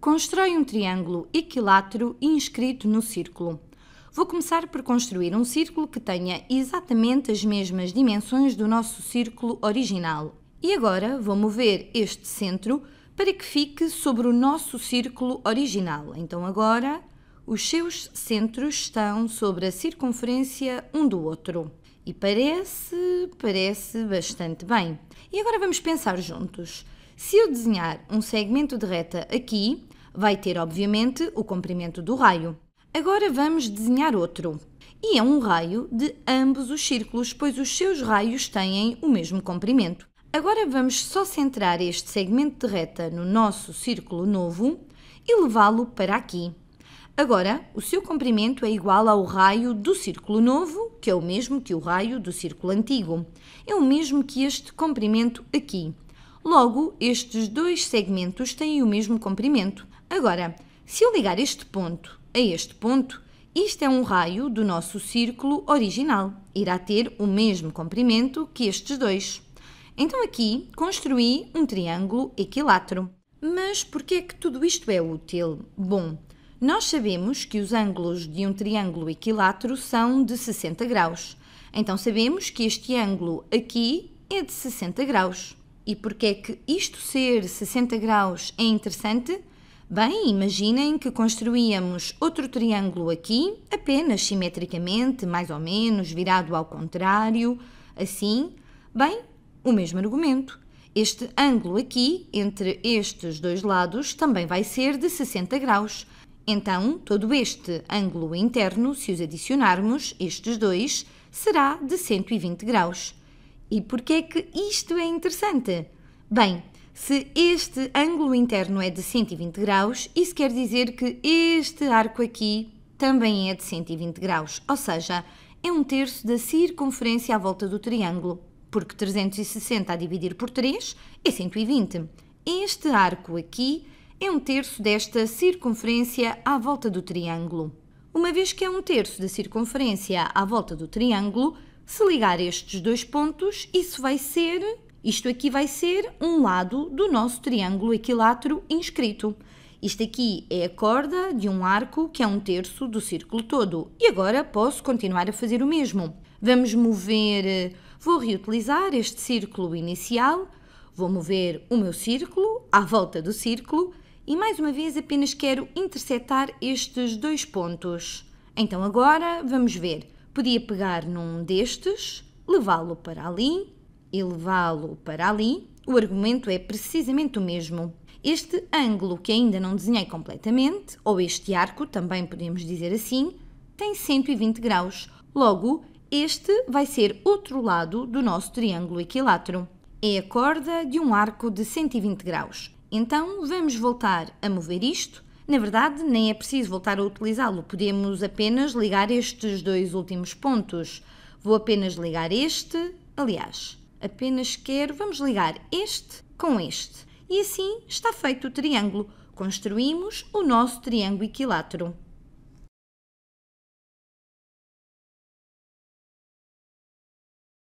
Constrói um triângulo equilátero inscrito no círculo. Vou começar por construir um círculo que tenha exatamente as mesmas dimensões do nosso círculo original. E agora vou mover este centro para que fique sobre o nosso círculo original. Então agora os seus centros estão sobre a circunferência um do outro. E parece, parece bastante bem. E agora vamos pensar juntos. Se eu desenhar um segmento de reta aqui, vai ter, obviamente, o comprimento do raio. Agora vamos desenhar outro. E é um raio de ambos os círculos, pois os seus raios têm o mesmo comprimento. Agora vamos só centrar este segmento de reta no nosso círculo novo e levá-lo para aqui. Agora, o seu comprimento é igual ao raio do círculo novo, que é o mesmo que o raio do círculo antigo. É o mesmo que este comprimento aqui. Logo, estes dois segmentos têm o mesmo comprimento. Agora, se eu ligar este ponto a este ponto, isto é um raio do nosso círculo original. Irá ter o mesmo comprimento que estes dois. Então aqui construí um triângulo equilátero. Mas por que é que tudo isto é útil? Bom, nós sabemos que os ângulos de um triângulo equilátero são de 60 graus. Então sabemos que este ângulo aqui é de 60 graus e porque é que isto ser 60 graus é interessante? Bem, imaginem que construíamos outro triângulo aqui, apenas simetricamente, mais ou menos, virado ao contrário, assim. Bem, o mesmo argumento. Este ângulo aqui, entre estes dois lados, também vai ser de 60 graus. Então, todo este ângulo interno, se os adicionarmos, estes dois, será de 120 graus. E porquê é que isto é interessante? Bem, se este ângulo interno é de 120 graus, isso quer dizer que este arco aqui também é de 120 graus, ou seja, é um terço da circunferência à volta do triângulo, porque 360 a dividir por 3 é 120. Este arco aqui é um terço desta circunferência à volta do triângulo. Uma vez que é um terço da circunferência à volta do triângulo, se ligar estes dois pontos, isso vai ser, isto aqui vai ser um lado do nosso triângulo equilátero inscrito. Isto aqui é a corda de um arco que é um terço do círculo todo. E agora posso continuar a fazer o mesmo. Vamos mover, eh, vou reutilizar este círculo inicial, vou mover o meu círculo à volta do círculo e mais uma vez apenas quero interceptar estes dois pontos. Então agora vamos ver. Podia pegar num destes, levá-lo para ali e levá-lo para ali. O argumento é precisamente o mesmo. Este ângulo que ainda não desenhei completamente, ou este arco, também podemos dizer assim, tem 120 graus. Logo, este vai ser outro lado do nosso triângulo equilátero. É a corda de um arco de 120 graus. Então, vamos voltar a mover isto na verdade, nem é preciso voltar a utilizá-lo, podemos apenas ligar estes dois últimos pontos. Vou apenas ligar este, aliás, apenas quero, vamos ligar este com este. E assim está feito o triângulo. Construímos o nosso triângulo equilátero.